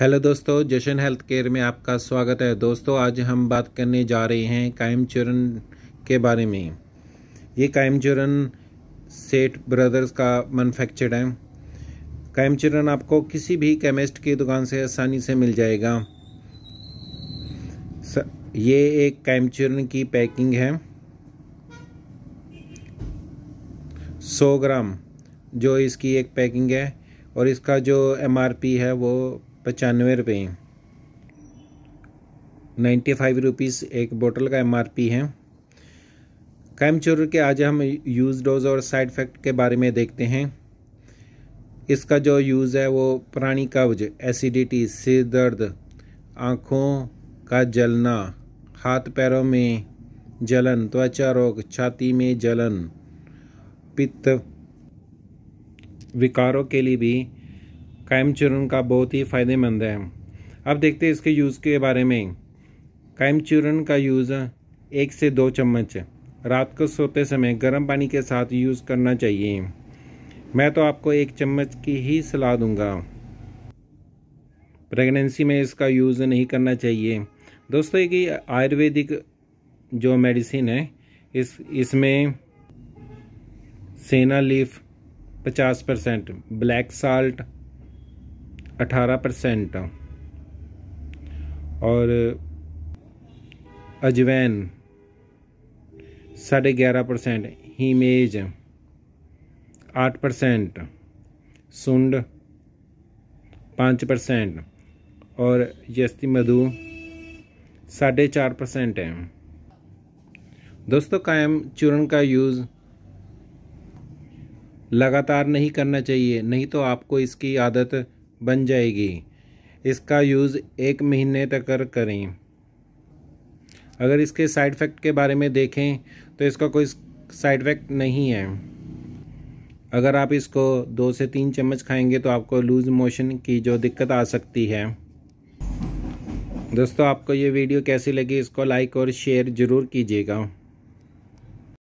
hello दोस्तों जशन health care में आपका स्वागत है दोस्तों आज हम बात करने जा रहे हैं कायम चूरन के बारे में ये कायम चूरन सेठ ब्रदर्स का मैनुफैक्चर्ड है कायम चूरन आपको किसी भी केमिस्ट की दुकान से आसानी से मिल जाएगा ये एक कायम चूरन की पैकिंग है 100 ग्राम जो इसकी एक पैकिंग है और इसका जो एमआरपी है वो पचानवे रुपये नाइन्टी फाइव रुपीज़ एक बोतल का एमआरपी है कैमचोर के आज हम यूज़ डोज और साइड इफ़ेक्ट के बारे में देखते हैं इसका जो यूज़ है वो प्राणी कब्ज एसिडिटी सिर दर्द आँखों का जलना हाथ पैरों में जलन त्वचा रोग छाती में जलन पित्त विकारों के लिए भी कायम चूर्ण का बहुत ही फ़ायदेमंद है अब देखते हैं इसके यूज़ के बारे में कायम चूर्ण का यूज़ एक से दो चम्मच रात को सोते समय गर्म पानी के साथ यूज़ करना चाहिए मैं तो आपको एक चम्मच की ही सलाह दूंगा प्रेगनेंसी में इसका यूज़ नहीं करना चाहिए दोस्तों कि आयुर्वेदिक जो मेडिसिन है इस इसमें senna leaf 50 percent black salt 18 percent और अजवैन साढ़े ग्यारह परसेंट हीमेज आठ परसेंट सुंड पाँच परसेंट और यस्ती मधु साढ़े चार परसेंट है दोस्तों कायम चूर्ण का यूज़ लगातार नहीं करना चाहिए नहीं तो आपको इसकी आदत बन जाएगी इसका यूज़ एक महीने तक कर करें अगर इसके साइड इफ़ेक्ट के बारे में देखें तो इसका कोई साइड इफ़ेक्ट नहीं है अगर आप इसको दो से तीन चम्मच खाएंगे तो आपको लूज़ मोशन की जो दिक्कत आ सकती है दोस्तों आपको ये वीडियो कैसी लगी इसको लाइक और शेयर ज़रूर कीजिएगा